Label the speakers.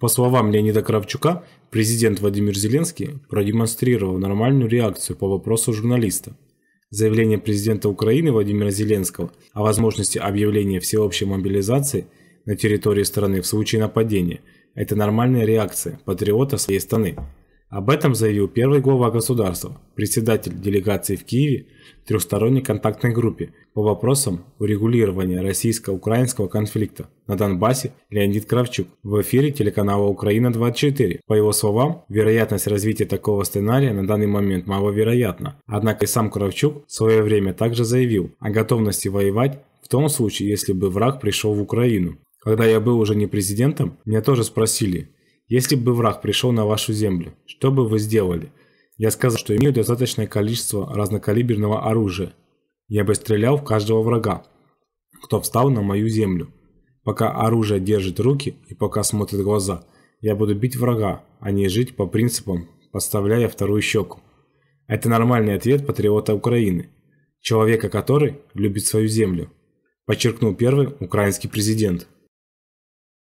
Speaker 1: По словам Леонида Кравчука, президент Владимир Зеленский продемонстрировал нормальную реакцию по вопросу журналиста. Заявление президента Украины Владимира Зеленского о возможности объявления всеобщей мобилизации на территории страны в случае нападения – это нормальная реакция патриота своей страны, об этом заявил первый глава государства, председатель делегации в Киеве трехсторонней контактной группе по вопросам урегулирования российско-украинского конфликта на Донбассе Леонид Кравчук в эфире телеканала «Украина-24». По его словам, вероятность развития такого сценария на данный момент маловероятна. Однако и сам Кравчук в свое время также заявил о готовности воевать в том случае, если бы враг пришел в Украину. Когда я был уже не президентом, меня тоже спросили, если бы враг пришел на вашу землю, что бы вы сделали? Я сказал, что имею достаточное количество разнокалиберного оружия. Я бы стрелял в каждого врага, кто встал на мою землю. Пока оружие держит руки и пока смотрят глаза, я буду бить врага, а не жить по принципам, подставляя вторую щеку. Это нормальный ответ патриота Украины, человека который любит свою землю, подчеркнул первый украинский президент.